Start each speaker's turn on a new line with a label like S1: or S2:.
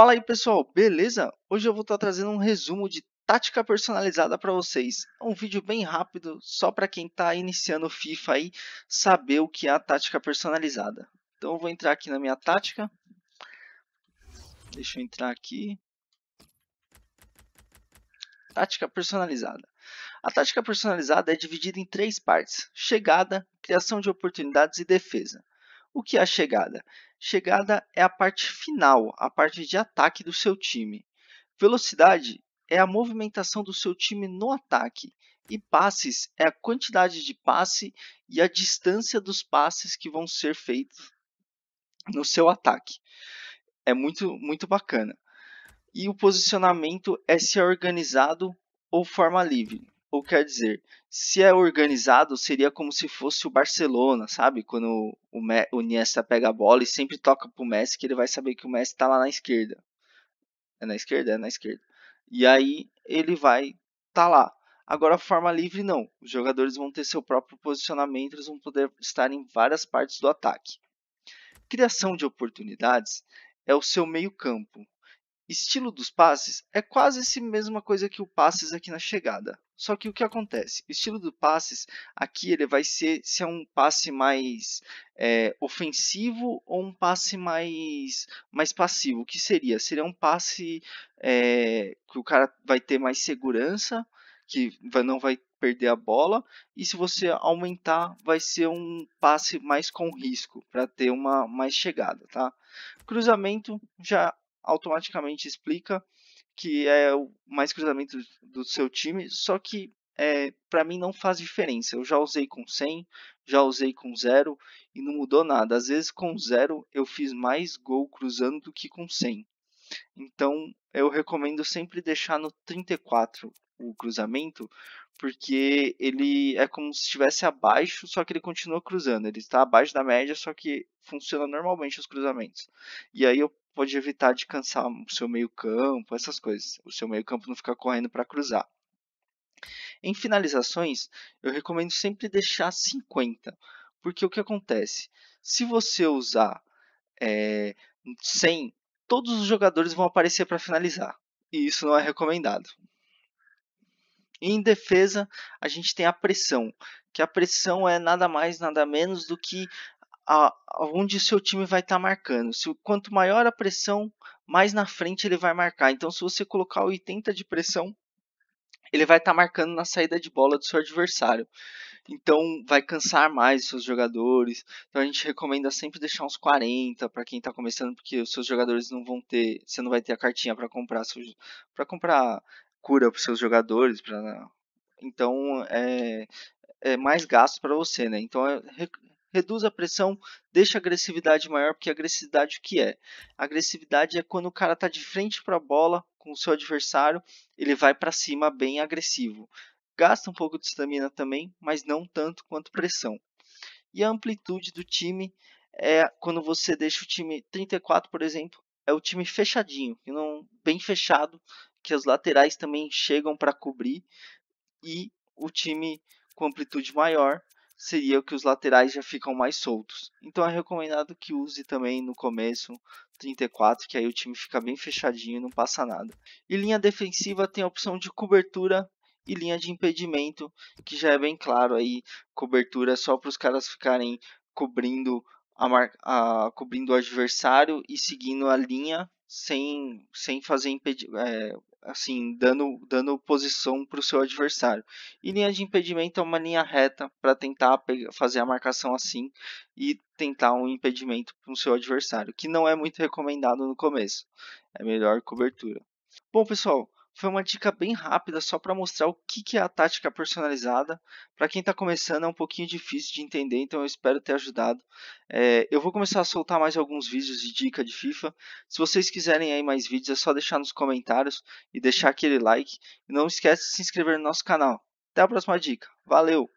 S1: Fala aí pessoal, beleza? Hoje eu vou estar tá trazendo um resumo de tática personalizada para vocês. É um vídeo bem rápido, só para quem está iniciando o FIFA aí saber o que é a tática personalizada. Então eu vou entrar aqui na minha tática. Deixa eu entrar aqui. Tática personalizada. A tática personalizada é dividida em três partes: chegada, criação de oportunidades e defesa. O que é a chegada? Chegada é a parte final, a parte de ataque do seu time. Velocidade é a movimentação do seu time no ataque. E passes é a quantidade de passe e a distância dos passes que vão ser feitos no seu ataque. É muito, muito bacana. E o posicionamento é se é organizado ou forma livre. Ou quer dizer, se é organizado, seria como se fosse o Barcelona, sabe? Quando o, Me o Niesta pega a bola e sempre toca pro Messi, que ele vai saber que o Messi tá lá na esquerda. É na esquerda? É na esquerda. E aí ele vai tá lá. Agora, forma livre, não. Os jogadores vão ter seu próprio posicionamento, eles vão poder estar em várias partes do ataque. Criação de oportunidades é o seu meio-campo, Estilo dos passes é quase a mesma coisa que o passes aqui na chegada. Só que o que acontece? O estilo do passes aqui ele vai ser se é um passe mais é, ofensivo ou um passe mais, mais passivo. O que seria? Seria um passe é, que o cara vai ter mais segurança, que vai, não vai perder a bola, e se você aumentar, vai ser um passe mais com risco, para ter uma mais chegada, tá? Cruzamento já automaticamente explica que é o mais cruzamento do seu time, só que é, para mim não faz diferença. Eu já usei com 100, já usei com 0 e não mudou nada. Às vezes com 0 eu fiz mais gol cruzando do que com 100. Então eu recomendo sempre deixar no 34 o cruzamento, porque ele é como se estivesse abaixo, só que ele continua cruzando. Ele está abaixo da média, só que funciona normalmente os cruzamentos. E aí eu pode evitar de cansar o seu meio-campo, essas coisas. O seu meio-campo não ficar correndo para cruzar. Em finalizações, eu recomendo sempre deixar 50, porque o que acontece? Se você usar é, eh, 100, todos os jogadores vão aparecer para finalizar, e isso não é recomendado. Em defesa, a gente tem a pressão, que a pressão é nada mais, nada menos do que a, onde o seu time vai estar tá marcando. Se, quanto maior a pressão, mais na frente ele vai marcar. Então, se você colocar 80 de pressão, ele vai estar tá marcando na saída de bola do seu adversário. Então, vai cansar mais os seus jogadores. Então, a gente recomenda sempre deixar uns 40 para quem está começando, porque os seus jogadores não vão ter, você não vai ter a cartinha para comprar para comprar cura para os seus jogadores, pra... Né? então é, é mais gasto para você, né? Então, é, reduz a pressão, deixa a agressividade maior, porque a agressividade o que é? A agressividade é quando o cara está de frente para a bola com o seu adversário, ele vai para cima bem agressivo. Gasta um pouco de estamina também, mas não tanto quanto pressão. E a amplitude do time é quando você deixa o time 34, por exemplo, é o time fechadinho, não bem fechado, que as laterais também chegam para cobrir e o time com amplitude maior seria que os laterais já ficam mais soltos. Então é recomendado que use também no começo 34, que aí o time fica bem fechadinho e não passa nada. E linha defensiva tem a opção de cobertura e linha de impedimento, que já é bem claro aí, cobertura só para os caras ficarem cobrindo a, a cobrindo o adversário e seguindo a linha sem, sem fazer é, assim, dando, dando posição para o seu adversário. E linha de impedimento é uma linha reta para tentar pegar, fazer a marcação assim e tentar um impedimento para o seu adversário, que não é muito recomendado no começo. É melhor cobertura. Bom, pessoal, foi uma dica bem rápida só para mostrar o que, que é a tática personalizada. Para quem está começando é um pouquinho difícil de entender, então eu espero ter ajudado. É, eu vou começar a soltar mais alguns vídeos de dica de FIFA. Se vocês quiserem aí mais vídeos é só deixar nos comentários e deixar aquele like. E não esquece de se inscrever no nosso canal. Até a próxima dica. Valeu!